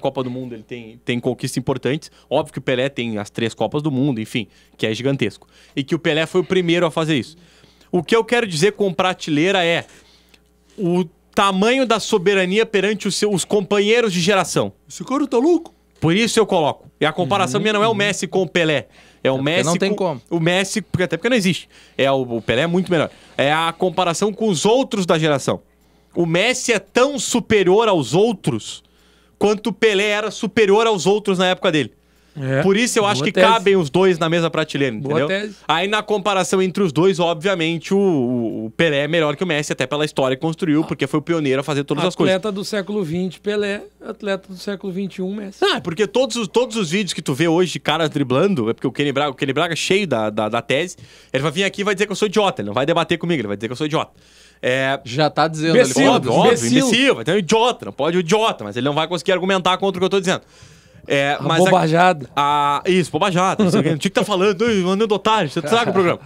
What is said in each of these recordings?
Copa do Mundo ele tem, tem conquistas importantes. Óbvio que o Pelé tem as três Copas do Mundo, enfim, que é gigantesco. E que o Pelé foi o primeiro a fazer isso. O que eu quero dizer com prateleira é o tamanho da soberania perante os, seus, os companheiros de geração. Esse cara tá louco? Por isso eu coloco. E a comparação uhum, minha não é o Messi com o Pelé. É o Messi. Não tem com, como. O Messi, porque até porque não existe. É o, o Pelé é muito melhor. É a comparação com os outros da geração. O Messi é tão superior aos outros quanto Pelé era superior aos outros na época dele. É. Por isso eu Boa acho que tese. cabem os dois na mesma prateleira, Boa entendeu? Tese. Aí na comparação entre os dois, obviamente, o, o, Pelé é melhor que o Messi, até pela história que construiu, porque foi o pioneiro a fazer todas atleta as coisas. Atleta do século XX, Pelé, atleta do século XXI, Messi. Ah, é porque todos os, todos os vídeos que tu vê hoje de caras driblando, é porque o Kenny Braga, o Kenny Braga é cheio da, da, da tese, ele vai vir aqui e vai dizer que eu sou idiota, ele não vai debater comigo, ele vai dizer que eu sou idiota. É... Já tá dizendo. Becil, ali, óbvio, óbvio, imbecil, vai ter um idiota, não pode um idiota, mas ele não vai conseguir argumentar contra o que eu tô dizendo. É, a mas é bobajada. A, a, isso, bobajada. Não o que tá falando, mandando otário, você traga o programa.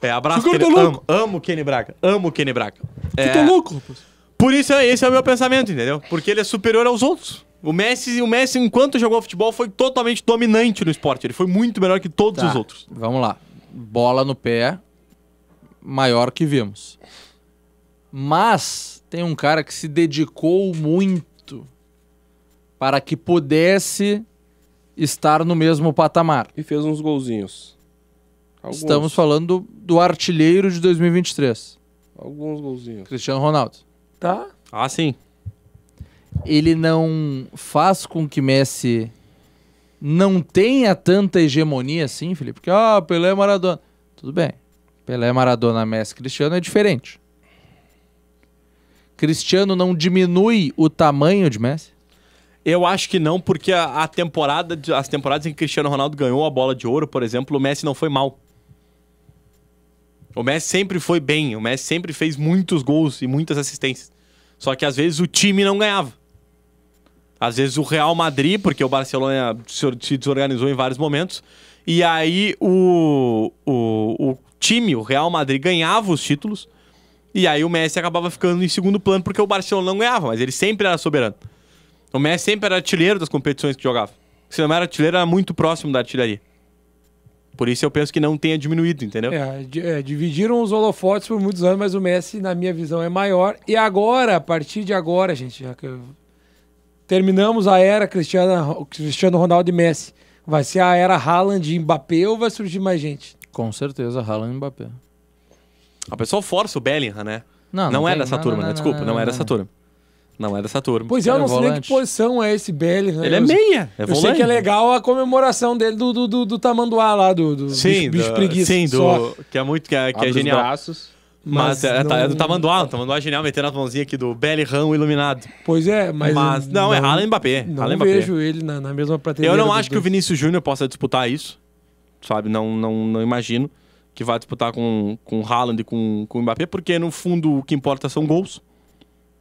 É, abraço, Kenny, tá amo, amo Kenny Braga, amo Kenny Braga. É, tá louco, Por isso, é, esse é o meu pensamento, entendeu? Porque ele é superior aos outros. O Messi, o Messi, enquanto jogou futebol, foi totalmente dominante no esporte. Ele foi muito melhor que todos tá, os outros. Vamos lá. Bola no pé, maior que vimos. Mas tem um cara que se dedicou muito para que pudesse estar no mesmo patamar. E fez uns golzinhos. Alguns. Estamos falando do, artilheiro de 2023. Alguns golzinhos. Cristiano Ronaldo. Tá. Ah, sim. Ele não faz com que Messi não tenha tanta hegemonia assim, Felipe? Porque, ah, Pelé é Maradona. Tudo bem. Pelé, Maradona, Messi, Cristiano é diferente. Cristiano não diminui o tamanho de Messi. Eu acho que não, porque a, a temporada, as temporadas em que Cristiano Ronaldo ganhou a bola de ouro, por exemplo, o Messi não foi mal. O Messi sempre foi bem, o Messi sempre fez muitos gols e muitas assistências. Só que às vezes o time não ganhava. Às vezes o Real Madrid, porque o Barcelona se desorganizou em vários momentos, e aí o, o, o time, o Real Madrid, ganhava os títulos, e aí o Messi acabava ficando em segundo plano porque o Barcelona não ganhava, mas ele sempre era soberano. O Messi sempre era artilheiro das competições que jogava. Se não era artilheiro, era muito próximo da artilharia. Por isso eu penso que não tenha diminuído, entendeu? É, é, dividiram os holofotes por muitos anos, mas o Messi, na minha visão, é maior. E agora, a partir de agora, gente, já que eu... terminamos a era Cristiano, Cristiano Ronaldo e Messi. Vai ser a era Haaland e Mbappé ou vai surgir mais gente? Com certeza, Haaland e Mbappé. A pessoa força o Bellingham, né? Não, não, não é tem, dessa não, turma, não, né? Desculpa, não, é dessa turma. Não é dessa turma. Pois é, eu não sei nem que posição é esse Belly, né? Ele é meia. É eu volante. sei que é legal a comemoração dele do, do, do, do tamanduá lá, do, do sim, bicho, bicho preguiça. Sim, do, que é muito, que é, que é genial. Braços, mas, mas é, não... Tá, é, do Tamanduá, o Tamanduá é genial, metendo as mãozinhas aqui do Belly Ramo iluminado. Pois é, mas. Mas não, é não é e Mbappé. Não Alan Mbappé. vejo ele na, na mesma prateleira. Eu não acho que o Vinícius Júnior possa disputar isso, sabe? Não, não, não imagino que vá disputar com, com o Haaland e com, com o Mbappé, porque no fundo o que importa são gols.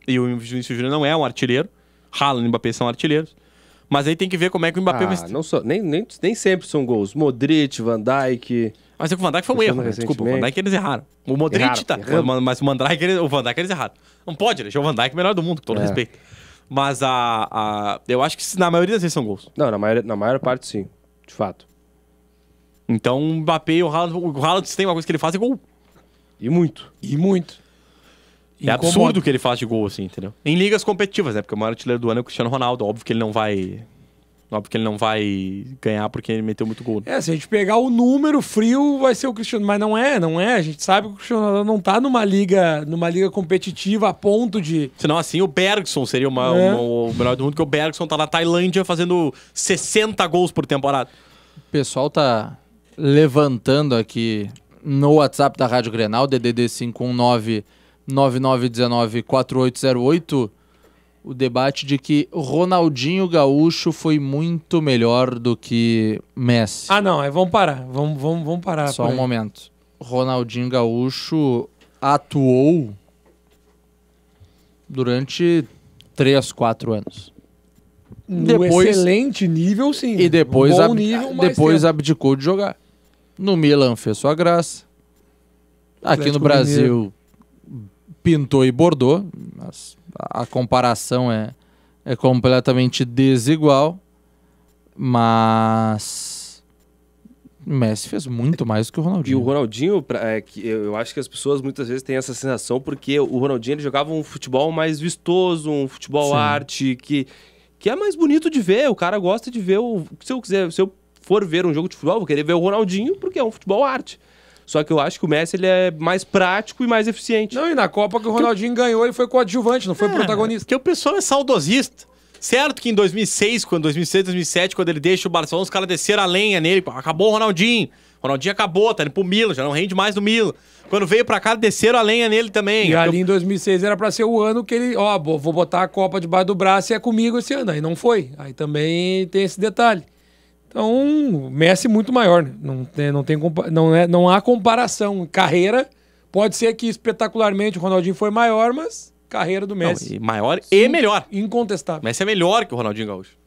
E o Vinícius Júnior não é um artilheiro. Haaland e Mbappé são artilheiros. Mas aí tem que ver como é que o Mbappé... Ah, vai... não sou, nem, nem, nem sempre são gols. Modric, Van Dijk... Ah, mas é que o Van Dijk foi um erro, né? Desculpa, o Van Dijk eles erraram. O Modric erraram, tá... Mas o, Van Dijk, eles, o Van Dijk eles erraram. Não pode deixar o Van Dijk melhor do mundo, com todo é. respeito. Mas a, a, eu acho que na maioria das vezes são gols. Não, na maior, na maior parte sim, de fato. Então o Mbappé e o Haaland, o Haaland tem uma coisa que ele faz é gol. E muito. E muito. É incomoda. absurdo que ele faz de gol, assim, entendeu? Em ligas competitivas, né? Porque o maior artilheiro do ano é o Cristiano Ronaldo. Óbvio que ele não vai. Óbvio que ele não vai ganhar porque ele meteu muito gol. É, se a gente pegar o número frio, vai ser o Cristiano. Mas não é, não é. A gente sabe que o Cristiano Ronaldo não tá numa liga, numa liga competitiva a ponto de. Senão, assim, o Bergson seria uma, é. uma, o melhor do mundo, porque o Bergson tá na Tailândia fazendo 60 gols por temporada. O pessoal tá levantando aqui no WhatsApp da Rádio Grenal, DDD 519 9919-4808 o debate de que Ronaldinho Gaúcho foi muito melhor do que Messi. Ah, não, é, vamos parar, vamos, vamos, vamos parar. Só um momento. Ronaldinho Gaúcho atuou durante 3, 4 anos. No depois, excelente nível, sim. E depois, um ab nível, depois abdicou de jogar. No Milan fez sua graça. Aqui Atlético no Brasil, Mineiro. Pintou e bordou, mas a comparação é, é completamente desigual, mas o Messi fez muito mais do que o Ronaldinho. E o Ronaldinho, é, que eu acho que as pessoas muitas vezes têm essa sensação porque o Ronaldinho ele jogava um futebol mais vistoso, um futebol Sim. arte, que, que é mais bonito de ver. O cara gosta de ver o. Se eu quiser, se eu for ver um jogo de futebol, vou querer ver o Ronaldinho porque é um futebol arte. Só que eu acho que o Messi ele é mais prático e mais eficiente. Não, e na Copa que o Ronaldinho que... ganhou, ele foi coadjuvante, não foi é, protagonista. Porque o pessoal é saudosista. Certo que em 2006, quando 2006, 2007, quando ele deixa o Barcelona, os caras desceram a lenha nele. Acabou o Ronaldinho. O Ronaldinho acabou, tá indo pro Milan, já não rende mais no Milan. Quando veio pra cá, desceram a lenha nele também. E ali em 2006 era pra ser o ano que ele, ó, vou botar a Copa debaixo do braço e é comigo esse ano. Aí não foi. Aí também tem esse detalhe. Então, Messi muito maior, né? não, tem, não, tem, não, é, não há comparação. Carreira, pode ser que espetacularmente o Ronaldinho foi maior, mas carreira do Messi. Não, e maior Sim, e melhor. Incontestável. Messi é melhor que o Ronaldinho Gaúcho.